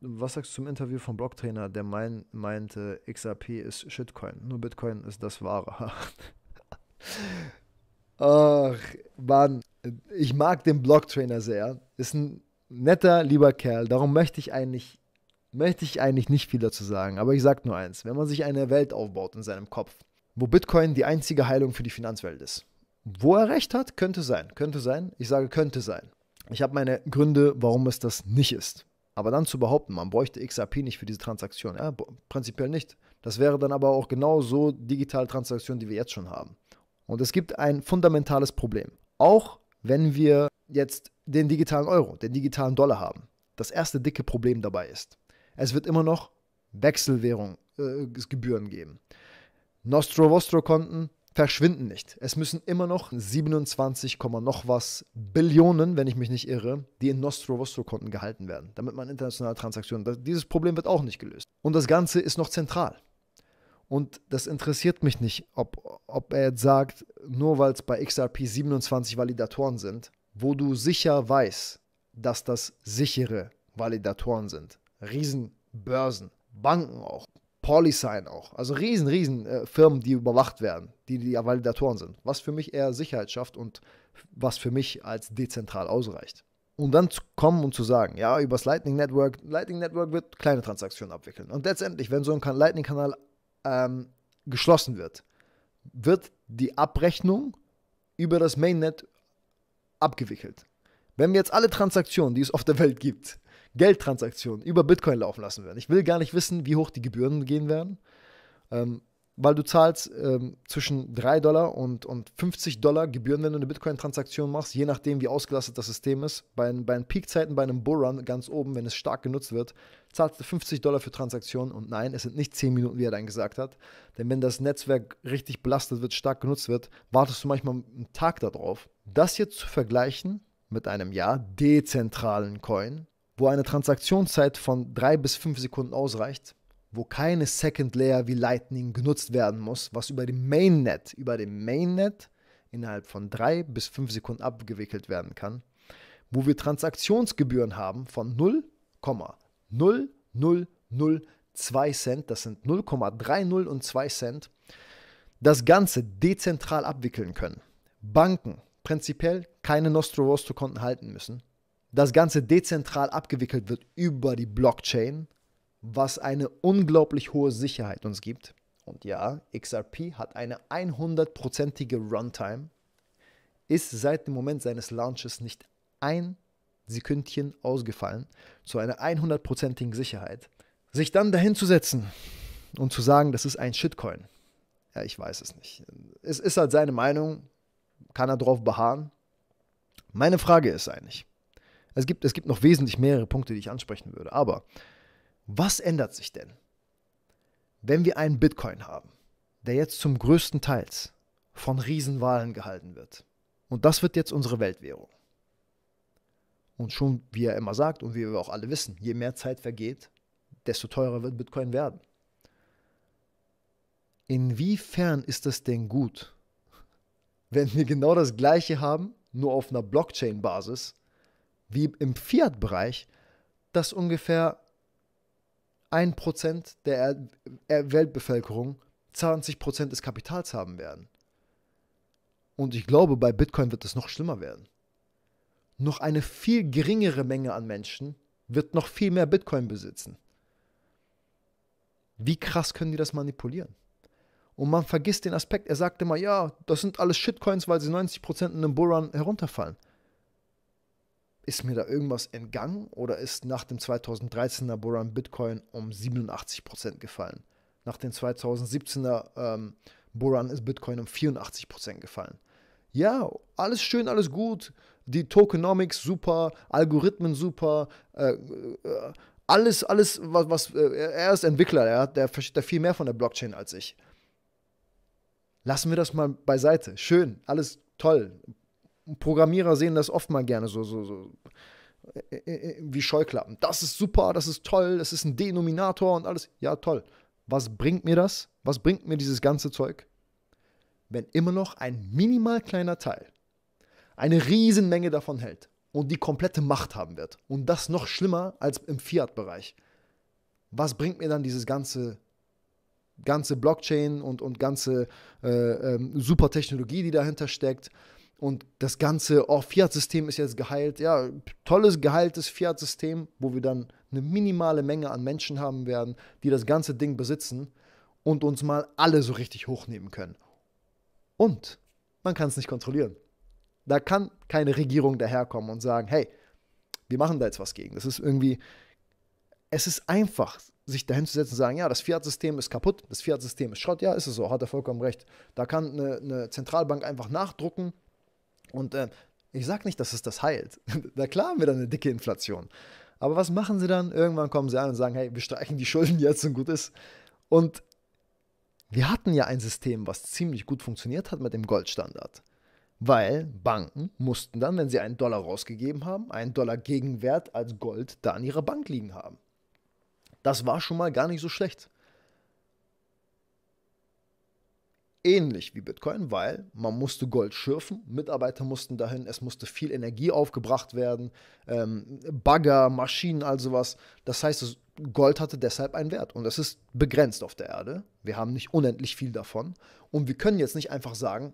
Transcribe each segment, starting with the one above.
was sagst du zum Interview vom Blocktrainer, der mein, meinte, XRP ist Shitcoin, nur Bitcoin ist das Wahre? Ach, Mann, ich mag den Blocktrainer sehr. Ist ein netter, lieber Kerl. Darum möchte ich eigentlich, möchte ich eigentlich nicht viel dazu sagen. Aber ich sage nur eins: Wenn man sich eine Welt aufbaut in seinem Kopf, wo Bitcoin die einzige Heilung für die Finanzwelt ist, wo er recht hat, könnte sein, könnte sein. Ich sage, könnte sein. Ich habe meine Gründe, warum es das nicht ist. Aber dann zu behaupten, man bräuchte XRP nicht für diese Transaktion, ja, prinzipiell nicht. Das wäre dann aber auch genau so digitale Transaktion, die wir jetzt schon haben. Und es gibt ein fundamentales Problem. Auch wenn wir jetzt den digitalen Euro, den digitalen Dollar haben. Das erste dicke Problem dabei ist, es wird immer noch Wechselwährungsgebühren äh, geben. Nostro-Vostro-Konten verschwinden nicht. Es müssen immer noch 27, noch was Billionen, wenn ich mich nicht irre, die in Nostro Vostro Konten gehalten werden, damit man internationale Transaktionen. Dieses Problem wird auch nicht gelöst. Und das Ganze ist noch zentral. Und das interessiert mich nicht, ob, ob er jetzt sagt, nur weil es bei XRP 27 Validatoren sind, wo du sicher weißt, dass das sichere Validatoren sind. Riesenbörsen, Banken auch. Polysign auch. Also riesen, riesen äh, Firmen, die überwacht werden, die die Validatoren sind. Was für mich eher Sicherheit schafft und was für mich als dezentral ausreicht. Und dann zu kommen und zu sagen, ja, übers Lightning Network, Lightning Network wird kleine Transaktionen abwickeln. Und letztendlich, wenn so ein Lightning-Kanal ähm, geschlossen wird, wird die Abrechnung über das Mainnet abgewickelt. Wenn wir jetzt alle Transaktionen, die es auf der Welt gibt, Geldtransaktionen über Bitcoin laufen lassen werden. Ich will gar nicht wissen, wie hoch die Gebühren gehen werden, ähm, weil du zahlst ähm, zwischen 3 Dollar und, und 50 Dollar Gebühren, wenn du eine Bitcoin-Transaktion machst, je nachdem, wie ausgelastet das System ist. Bei, bei den Peak-Zeiten, bei einem Bullrun ganz oben, wenn es stark genutzt wird, zahlst du 50 Dollar für Transaktionen und nein, es sind nicht 10 Minuten, wie er dann gesagt hat. Denn wenn das Netzwerk richtig belastet wird, stark genutzt wird, wartest du manchmal einen Tag darauf. Das hier zu vergleichen mit einem ja dezentralen Coin wo eine Transaktionszeit von drei bis fünf Sekunden ausreicht, wo keine Second Layer wie Lightning genutzt werden muss, was über dem Mainnet, über dem Mainnet innerhalb von drei bis fünf Sekunden abgewickelt werden kann, wo wir Transaktionsgebühren haben von 0,0002 Cent, das sind 0,30 Cent, das Ganze dezentral abwickeln können. Banken prinzipiell keine nostro rostro konten halten müssen das Ganze dezentral abgewickelt wird über die Blockchain, was eine unglaublich hohe Sicherheit uns gibt. Und ja, XRP hat eine 100%ige Runtime, ist seit dem Moment seines Launches nicht ein Sekündchen ausgefallen, zu einer 100%igen Sicherheit. Sich dann dahin zu setzen und zu sagen, das ist ein Shitcoin. Ja, ich weiß es nicht. Es ist halt seine Meinung, kann er drauf beharren. Meine Frage ist eigentlich, es gibt, es gibt noch wesentlich mehrere Punkte, die ich ansprechen würde. Aber was ändert sich denn, wenn wir einen Bitcoin haben, der jetzt zum größten Teils von Riesenwahlen gehalten wird? Und das wird jetzt unsere Weltwährung. Und schon, wie er immer sagt und wie wir auch alle wissen, je mehr Zeit vergeht, desto teurer wird Bitcoin werden. Inwiefern ist das denn gut, wenn wir genau das Gleiche haben, nur auf einer Blockchain-Basis wie im Fiat-Bereich, dass ungefähr 1% der Weltbevölkerung 20% des Kapitals haben werden. Und ich glaube, bei Bitcoin wird es noch schlimmer werden. Noch eine viel geringere Menge an Menschen wird noch viel mehr Bitcoin besitzen. Wie krass können die das manipulieren? Und man vergisst den Aspekt, er sagte mal, ja, das sind alles Shitcoins, weil sie 90% in einem Bullrun herunterfallen ist mir da irgendwas entgangen oder ist nach dem 2013er Bullrun Bitcoin um 87% gefallen? Nach dem 2017er ähm, Bullrun ist Bitcoin um 84% gefallen. Ja, alles schön, alles gut. Die Tokenomics super, Algorithmen super, äh, äh, alles, alles, was, was äh, er ist Entwickler, ja, der versteht da viel mehr von der Blockchain als ich. Lassen wir das mal beiseite. Schön, alles toll, Programmierer sehen das oft mal gerne so, so, so äh, äh, äh, wie Scheuklappen. Das ist super, das ist toll, das ist ein Denominator und alles. Ja, toll. Was bringt mir das? Was bringt mir dieses ganze Zeug? Wenn immer noch ein minimal kleiner Teil eine Riesenmenge davon hält und die komplette Macht haben wird. Und das noch schlimmer als im Fiat-Bereich. Was bringt mir dann dieses ganze, ganze Blockchain und, und ganze äh, ähm, Supertechnologie, die dahinter steckt? und das ganze, oh, Fiat-System ist jetzt geheilt. Ja, tolles, geheiltes Fiat-System, wo wir dann eine minimale Menge an Menschen haben werden, die das ganze Ding besitzen und uns mal alle so richtig hochnehmen können. Und man kann es nicht kontrollieren. Da kann keine Regierung daherkommen und sagen, hey, wir machen da jetzt was gegen. Das ist irgendwie, es ist einfach, sich dahin zu setzen und sagen, ja, das Fiat-System ist kaputt, das Fiat-System ist Schrott. Ja, ist es so, hat er vollkommen recht. Da kann eine, eine Zentralbank einfach nachdrucken und äh, ich sage nicht, dass es das heilt. Na klar haben wir dann eine dicke Inflation. Aber was machen sie dann? Irgendwann kommen sie an und sagen, hey, wir streichen die Schulden jetzt und gut ist. Und wir hatten ja ein System, was ziemlich gut funktioniert hat mit dem Goldstandard. Weil Banken mussten dann, wenn sie einen Dollar rausgegeben haben, einen Dollar Gegenwert als Gold da an ihrer Bank liegen haben. Das war schon mal gar nicht so schlecht. ähnlich wie Bitcoin, weil man musste Gold schürfen, Mitarbeiter mussten dahin, es musste viel Energie aufgebracht werden, ähm, Bagger, Maschinen, all sowas. Das heißt, Gold hatte deshalb einen Wert und es ist begrenzt auf der Erde. Wir haben nicht unendlich viel davon und wir können jetzt nicht einfach sagen,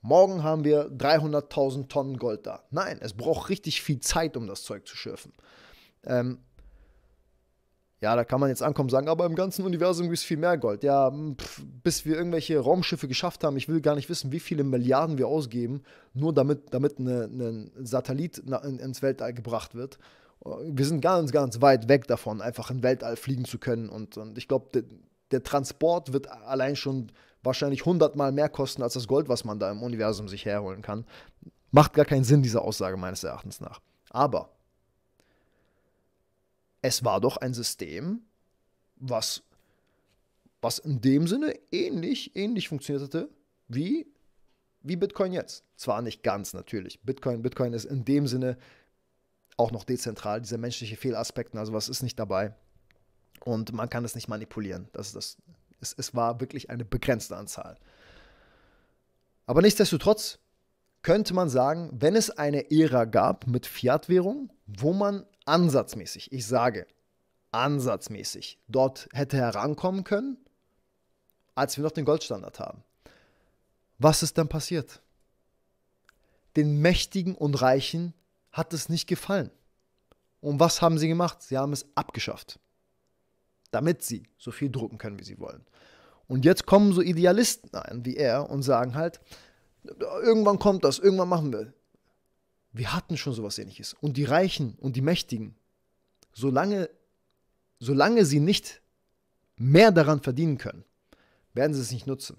morgen haben wir 300.000 Tonnen Gold da. Nein, es braucht richtig viel Zeit, um das Zeug zu schürfen. Ähm, ja, da kann man jetzt ankommen und sagen, aber im ganzen Universum gibt es viel mehr Gold. Ja, pff, bis wir irgendwelche Raumschiffe geschafft haben, ich will gar nicht wissen, wie viele Milliarden wir ausgeben, nur damit, damit ein Satellit ins Weltall gebracht wird. Äh, wir sind ganz, ganz weit weg davon, einfach im Weltall fliegen zu können. Und, und ich glaube, der, der Transport wird allein schon wahrscheinlich hundertmal mehr kosten als das Gold, was man da im Universum sich herholen kann. Macht gar keinen Sinn, diese Aussage meines Erachtens nach. Aber es war doch ein System, was, was in dem Sinne ähnlich, ähnlich hatte wie, wie Bitcoin jetzt. Zwar nicht ganz natürlich. Bitcoin, Bitcoin ist in dem Sinne auch noch dezentral, diese menschliche Fehlaspekten, also was ist nicht dabei. Und man kann es nicht manipulieren. Das, das, es, es war wirklich eine begrenzte Anzahl. Aber nichtsdestotrotz könnte man sagen, wenn es eine Ära gab mit Fiat-Währung, wo man ansatzmäßig, ich sage ansatzmäßig, dort hätte herankommen können, als wir noch den Goldstandard haben. Was ist dann passiert? Den Mächtigen und Reichen hat es nicht gefallen. Und was haben sie gemacht? Sie haben es abgeschafft, damit sie so viel drucken können, wie sie wollen. Und jetzt kommen so Idealisten ein wie er und sagen halt, irgendwann kommt das, irgendwann machen wir. Wir hatten schon sowas ähnliches. Und die Reichen und die Mächtigen, solange, solange sie nicht mehr daran verdienen können, werden sie es nicht nutzen.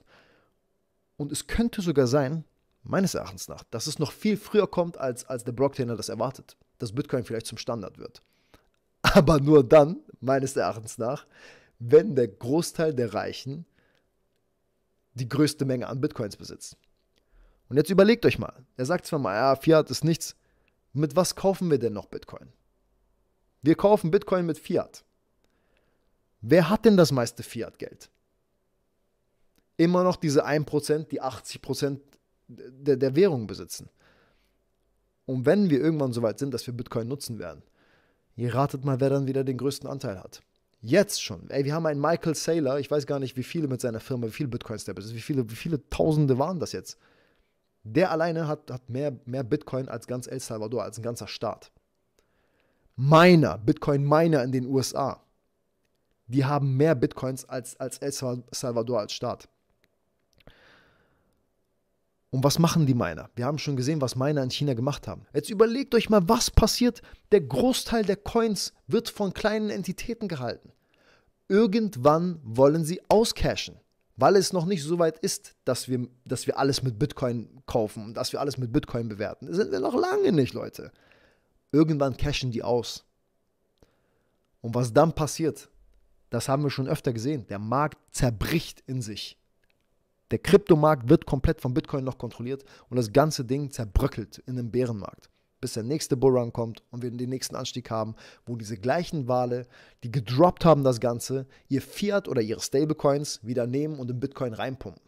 Und es könnte sogar sein, meines Erachtens nach, dass es noch viel früher kommt, als, als der Blockchainer das erwartet, dass Bitcoin vielleicht zum Standard wird. Aber nur dann, meines Erachtens nach, wenn der Großteil der Reichen die größte Menge an Bitcoins besitzt. Und jetzt überlegt euch mal, er sagt zwar mal, ja, Fiat ist nichts, mit was kaufen wir denn noch Bitcoin? Wir kaufen Bitcoin mit Fiat. Wer hat denn das meiste Fiat-Geld? Immer noch diese 1%, die 80% der, der Währung besitzen. Und wenn wir irgendwann so weit sind, dass wir Bitcoin nutzen werden, ihr ratet mal, wer dann wieder den größten Anteil hat. Jetzt schon. Ey, wir haben einen Michael Saylor, ich weiß gar nicht, wie viele mit seiner Firma, wie viele Bitcoins der besitzt, wie viele, wie viele Tausende waren das jetzt? Der alleine hat, hat mehr, mehr Bitcoin als ganz El Salvador, als ein ganzer Staat. Miner, Bitcoin-Miner in den USA, die haben mehr Bitcoins als, als El Salvador als Staat. Und was machen die Miner? Wir haben schon gesehen, was Miner in China gemacht haben. Jetzt überlegt euch mal, was passiert. Der Großteil der Coins wird von kleinen Entitäten gehalten. Irgendwann wollen sie auscashen weil es noch nicht so weit ist, dass wir, dass wir alles mit Bitcoin kaufen und dass wir alles mit Bitcoin bewerten. Das sind wir noch lange nicht, Leute. Irgendwann cashen die aus. Und was dann passiert, das haben wir schon öfter gesehen. Der Markt zerbricht in sich. Der Kryptomarkt wird komplett von Bitcoin noch kontrolliert und das ganze Ding zerbröckelt in einem Bärenmarkt bis der nächste Bullrun kommt und wir den nächsten Anstieg haben, wo diese gleichen Wale, die gedroppt haben das Ganze, ihr Fiat oder ihre Stablecoins wieder nehmen und in Bitcoin reinpumpen.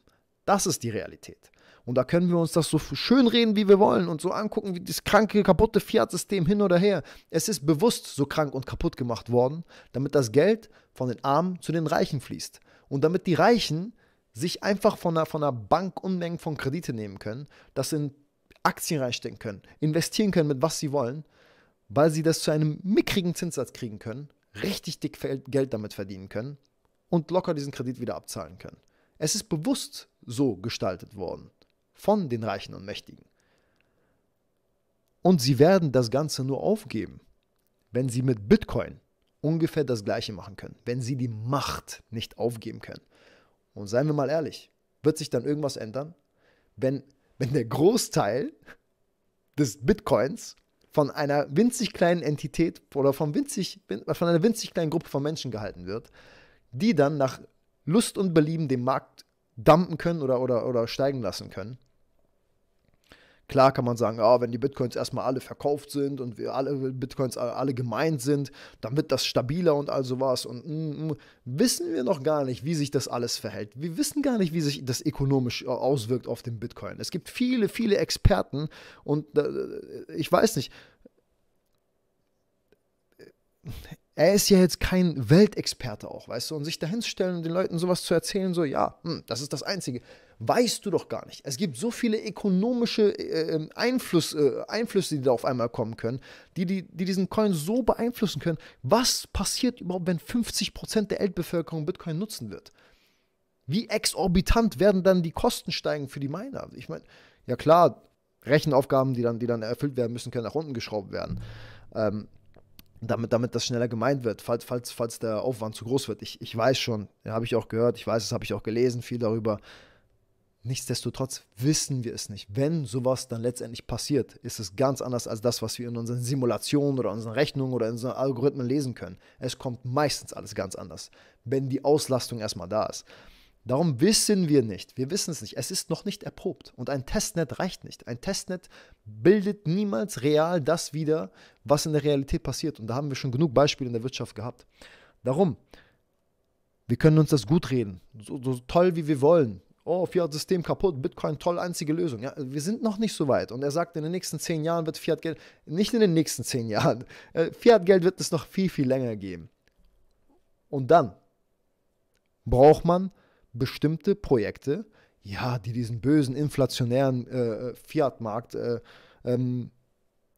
Das ist die Realität. Und da können wir uns das so schön reden, wie wir wollen und so angucken, wie das kranke, kaputte Fiat-System hin oder her. Es ist bewusst so krank und kaputt gemacht worden, damit das Geld von den Armen zu den Reichen fließt. Und damit die Reichen sich einfach von einer, von einer Bank Unmengen von Kredite nehmen können, das sind Aktien reinstecken können, investieren können mit was sie wollen, weil sie das zu einem mickrigen Zinssatz kriegen können, richtig dick Geld damit verdienen können und locker diesen Kredit wieder abzahlen können. Es ist bewusst so gestaltet worden von den Reichen und Mächtigen. Und sie werden das Ganze nur aufgeben, wenn sie mit Bitcoin ungefähr das Gleiche machen können, wenn sie die Macht nicht aufgeben können. Und seien wir mal ehrlich, wird sich dann irgendwas ändern, wenn wenn der Großteil des Bitcoins von einer winzig kleinen Entität oder von, winzig, von einer winzig kleinen Gruppe von Menschen gehalten wird, die dann nach Lust und Belieben den Markt dumpen können oder, oder, oder steigen lassen können. Klar kann man sagen, ja, wenn die Bitcoins erstmal alle verkauft sind und wir alle Bitcoins alle gemeint sind, dann wird das stabiler und all sowas. Und mm, mm, wissen wir noch gar nicht, wie sich das alles verhält. Wir wissen gar nicht, wie sich das ökonomisch äh, auswirkt auf den Bitcoin. Es gibt viele, viele Experten und äh, ich weiß nicht er ist ja jetzt kein Weltexperte auch, weißt du, und sich dahinstellen und den Leuten sowas zu erzählen, so, ja, hm, das ist das Einzige, weißt du doch gar nicht. Es gibt so viele ökonomische äh, ähm, Einfluss, äh, Einflüsse, die da auf einmal kommen können, die, die, die diesen Coin so beeinflussen können. Was passiert überhaupt, wenn 50% der Weltbevölkerung Bitcoin nutzen wird? Wie exorbitant werden dann die Kosten steigen für die Miner? Ich meine, ja klar, Rechenaufgaben, die dann, die dann erfüllt werden müssen, können nach unten geschraubt werden. Ähm, damit, damit das schneller gemeint wird, falls, falls, falls der Aufwand zu groß wird. Ich, ich weiß schon, ja, habe ich auch gehört, ich weiß, das habe ich auch gelesen, viel darüber. Nichtsdestotrotz wissen wir es nicht. Wenn sowas dann letztendlich passiert, ist es ganz anders als das, was wir in unseren Simulationen oder unseren Rechnungen oder in unseren Algorithmen lesen können. Es kommt meistens alles ganz anders, wenn die Auslastung erstmal da ist. Darum wissen wir nicht. Wir wissen es nicht. Es ist noch nicht erprobt. Und ein Testnet reicht nicht. Ein Testnet bildet niemals real das wieder, was in der Realität passiert. Und da haben wir schon genug Beispiele in der Wirtschaft gehabt. Darum, wir können uns das gut reden. So, so toll, wie wir wollen. Oh, Fiat-System kaputt, Bitcoin toll, einzige Lösung. Ja, wir sind noch nicht so weit. Und er sagt, in den nächsten zehn Jahren wird Fiat-Geld, nicht in den nächsten zehn Jahren, äh, Fiat-Geld wird es noch viel, viel länger geben. Und dann braucht man bestimmte Projekte, ja, die diesen bösen inflationären äh, äh Fiat-Markt äh, ähm,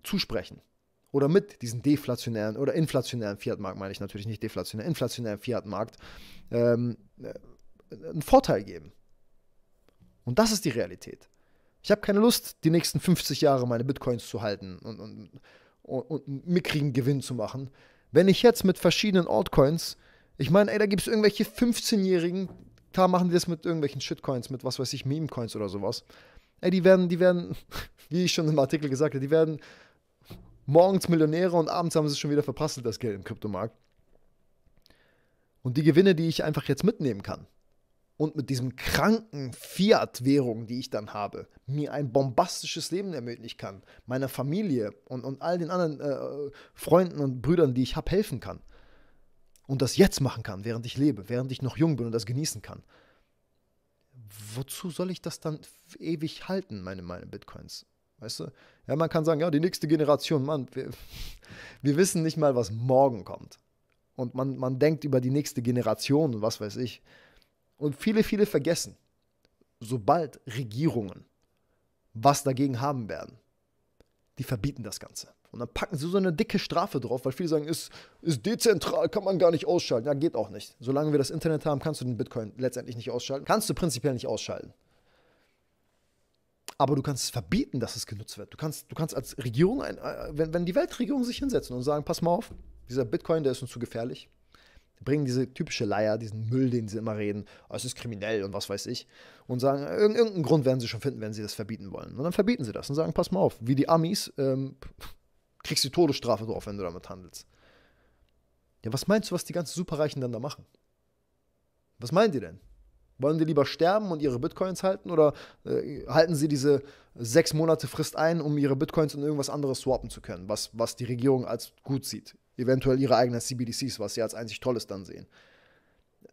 zusprechen. Oder mit diesem deflationären oder inflationären Fiat-Markt, meine ich natürlich nicht deflationär, inflationären Fiat-Markt, ähm, äh, einen Vorteil geben. Und das ist die Realität. Ich habe keine Lust, die nächsten 50 Jahre meine Bitcoins zu halten und, und, und, und einen mickrigen Gewinn zu machen. Wenn ich jetzt mit verschiedenen Altcoins, ich meine, ey, da gibt es irgendwelche 15-Jährigen, Klar machen die das mit irgendwelchen Shitcoins, mit was weiß ich, Memecoins oder sowas. Ey, die werden, die werden, wie ich schon im Artikel gesagt habe, die werden morgens Millionäre und abends haben sie es schon wieder verprasselt, das Geld im Kryptomarkt. Und die Gewinne, die ich einfach jetzt mitnehmen kann und mit diesem kranken Fiat-Währung, die ich dann habe, mir ein bombastisches Leben ermöglichen kann, meiner Familie und, und all den anderen äh, Freunden und Brüdern, die ich habe, helfen kann und das jetzt machen kann, während ich lebe, während ich noch jung bin und das genießen kann, wozu soll ich das dann ewig halten, meine, meine Bitcoins? Weißt du? Ja, man kann sagen, ja, die nächste Generation, Mann, wir, wir wissen nicht mal, was morgen kommt. Und man, man denkt über die nächste Generation und was weiß ich. Und viele, viele vergessen, sobald Regierungen was dagegen haben werden, die verbieten das Ganze. Und dann packen sie so eine dicke Strafe drauf, weil viele sagen, ist, ist dezentral, kann man gar nicht ausschalten. Ja, geht auch nicht. Solange wir das Internet haben, kannst du den Bitcoin letztendlich nicht ausschalten. Kannst du prinzipiell nicht ausschalten. Aber du kannst verbieten, dass es genutzt wird. Du kannst, du kannst als Regierung, ein, äh, wenn, wenn die Weltregierung sich hinsetzen und sagen, pass mal auf, dieser Bitcoin, der ist uns zu gefährlich, bringen diese typische Leier, diesen Müll, den sie immer reden, oh, es ist kriminell und was weiß ich, und sagen, äh, irgendeinen Grund werden sie schon finden, wenn sie das verbieten wollen. Und dann verbieten sie das und sagen, pass mal auf, wie die Amis, ähm, kriegst die Todesstrafe drauf, wenn du damit handelst. Ja, was meinst du, was die ganzen Superreichen dann da machen? Was meinen die denn? Wollen die lieber sterben und ihre Bitcoins halten oder äh, halten sie diese sechs Monate Frist ein, um ihre Bitcoins in irgendwas anderes swappen zu können, was, was die Regierung als gut sieht? Eventuell ihre eigenen CBDCs, was sie als einzig Tolles dann sehen.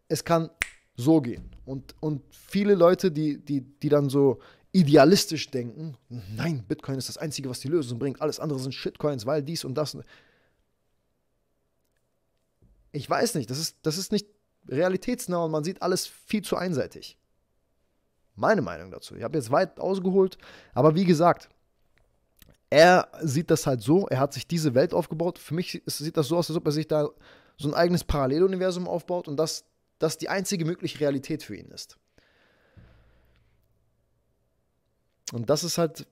Es kann so gehen. Und, und viele Leute, die, die, die dann so idealistisch denken, nein, Bitcoin ist das Einzige, was die Lösung bringt, alles andere sind Shitcoins, weil dies und das. Ich weiß nicht, das ist, das ist nicht realitätsnah und man sieht alles viel zu einseitig. Meine Meinung dazu. Ich habe jetzt weit ausgeholt, aber wie gesagt, er sieht das halt so, er hat sich diese Welt aufgebaut. Für mich sieht das so aus, als ob er sich da so ein eigenes Paralleluniversum aufbaut und das, das die einzige mögliche Realität für ihn ist. Und das ist halt,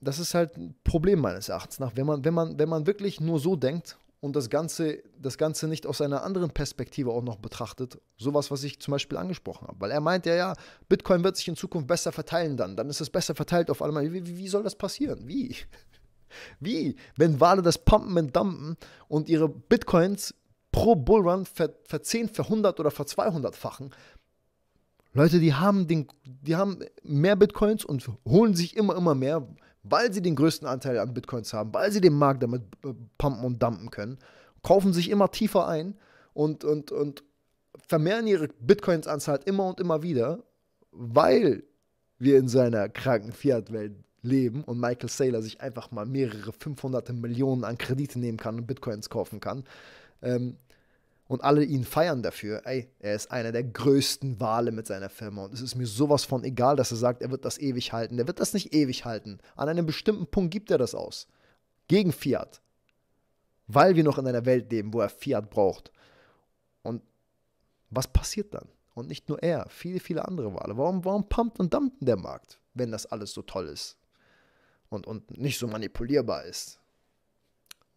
das ist halt ein Problem meines Erachtens nach. Wenn man, wenn man, wenn man wirklich nur so denkt und das Ganze, das Ganze nicht aus einer anderen Perspektive auch noch betrachtet, sowas, was ich zum Beispiel angesprochen habe. Weil er meint ja, ja, Bitcoin wird sich in Zukunft besser verteilen dann. Dann ist es besser verteilt auf einmal. Wie, wie soll das passieren? Wie? Wie? Wenn Wale das Pumpen und Dumpen und ihre Bitcoins pro Bullrun ver, ver 10, oder ver fachen, Leute, die haben, den, die haben mehr Bitcoins und holen sich immer, immer mehr, weil sie den größten Anteil an Bitcoins haben, weil sie den Markt damit äh, pumpen und dumpen können, kaufen sich immer tiefer ein und, und, und vermehren ihre Bitcoins-Anzahl halt immer und immer wieder, weil wir in seiner kranken Fiat-Welt leben und Michael Saylor sich einfach mal mehrere 500 Millionen an Kredite nehmen kann und Bitcoins kaufen kann. Ähm, und alle ihn feiern dafür. Ey, er ist einer der größten Wale mit seiner Firma und es ist mir sowas von egal, dass er sagt, er wird das ewig halten. Er wird das nicht ewig halten. An einem bestimmten Punkt gibt er das aus. Gegen Fiat. Weil wir noch in einer Welt leben, wo er Fiat braucht. Und was passiert dann? Und nicht nur er, viele, viele andere Wale. Warum, warum pumpt und dumpt der Markt, wenn das alles so toll ist? Und, und nicht so manipulierbar ist?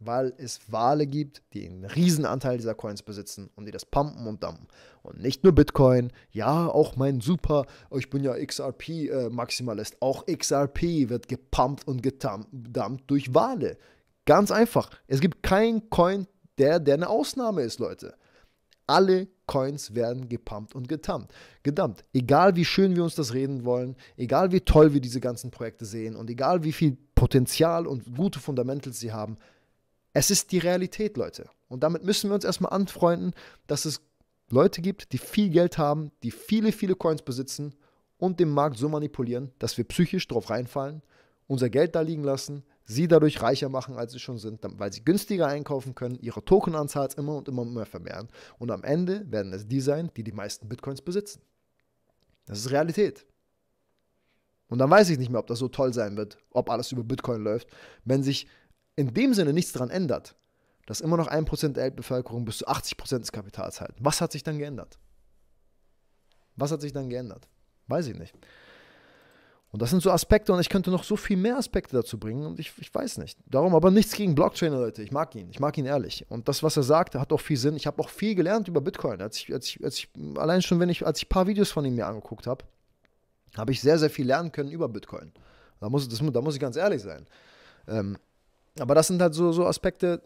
weil es Wale gibt, die einen riesen Anteil dieser Coins besitzen und die das pumpen und dumpen. Und nicht nur Bitcoin, ja, auch mein Super, ich bin ja XRP-Maximalist, äh, auch XRP wird gepumpt und gedumpt durch Wale. Ganz einfach. Es gibt keinen Coin, der, der eine Ausnahme ist, Leute. Alle Coins werden gepumpt und gedumpt. gedumpt. Egal wie schön wir uns das reden wollen, egal wie toll wir diese ganzen Projekte sehen und egal wie viel Potenzial und gute Fundamentals sie haben, es ist die Realität, Leute. Und damit müssen wir uns erstmal anfreunden, dass es Leute gibt, die viel Geld haben, die viele, viele Coins besitzen und den Markt so manipulieren, dass wir psychisch drauf reinfallen, unser Geld da liegen lassen, sie dadurch reicher machen, als sie schon sind, weil sie günstiger einkaufen können, ihre Tokenanzahl immer und immer und immer vermehren. Und am Ende werden es die sein, die die meisten Bitcoins besitzen. Das ist Realität. Und dann weiß ich nicht mehr, ob das so toll sein wird, ob alles über Bitcoin läuft, wenn sich in dem Sinne nichts daran ändert, dass immer noch 1% der Weltbevölkerung bis zu 80% des Kapitals halten. Was hat sich dann geändert? Was hat sich dann geändert? Weiß ich nicht. Und das sind so Aspekte und ich könnte noch so viel mehr Aspekte dazu bringen und ich, ich weiß nicht. Darum aber nichts gegen Blockchain, Leute. Ich mag ihn. Ich mag ihn ehrlich. Und das, was er sagt, hat auch viel Sinn. Ich habe auch viel gelernt über Bitcoin. Als ich, als ich, als ich, allein schon, wenn ich, als ich ein paar Videos von ihm mir angeguckt habe, habe ich sehr, sehr viel lernen können über Bitcoin. Da muss, das, da muss ich ganz ehrlich sein. Ähm, aber das sind halt so, so Aspekte,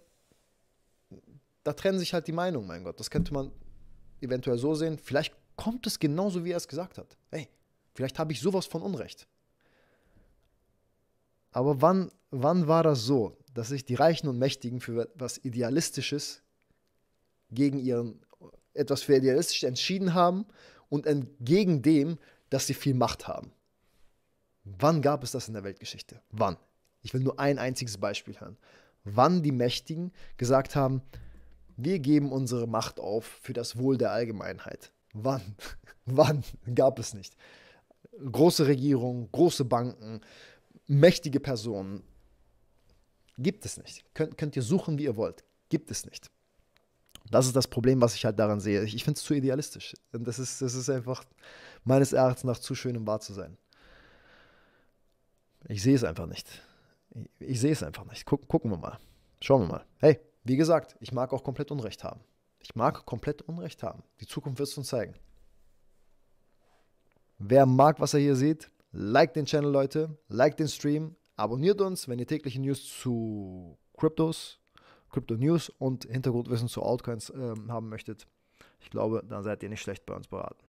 da trennen sich halt die Meinungen, mein Gott. Das könnte man eventuell so sehen. Vielleicht kommt es genauso, wie er es gesagt hat. Hey, vielleicht habe ich sowas von Unrecht. Aber wann, wann war das so, dass sich die Reichen und Mächtigen für etwas Idealistisches gegen ihren etwas für idealistisch entschieden haben und entgegen dem, dass sie viel Macht haben? Wann gab es das in der Weltgeschichte? Wann? Ich will nur ein einziges Beispiel hören. Wann die Mächtigen gesagt haben, wir geben unsere Macht auf für das Wohl der Allgemeinheit. Wann? Wann? Gab es nicht. Große Regierungen, große Banken, mächtige Personen. Gibt es nicht. Könnt, könnt ihr suchen, wie ihr wollt. Gibt es nicht. Das ist das Problem, was ich halt daran sehe. Ich, ich finde es zu idealistisch. Und das ist, das ist einfach meines Erachtens nach zu schön, um wahr zu sein. Ich sehe es einfach nicht ich sehe es einfach nicht. Guck, gucken wir mal. Schauen wir mal. Hey, wie gesagt, ich mag auch komplett Unrecht haben. Ich mag komplett Unrecht haben. Die Zukunft wird es uns zeigen. Wer mag, was er hier sieht, like den Channel, Leute, like den Stream, abonniert uns, wenn ihr tägliche News zu Kryptos, krypto News und Hintergrundwissen zu Altcoins äh, haben möchtet. Ich glaube, dann seid ihr nicht schlecht bei uns beraten.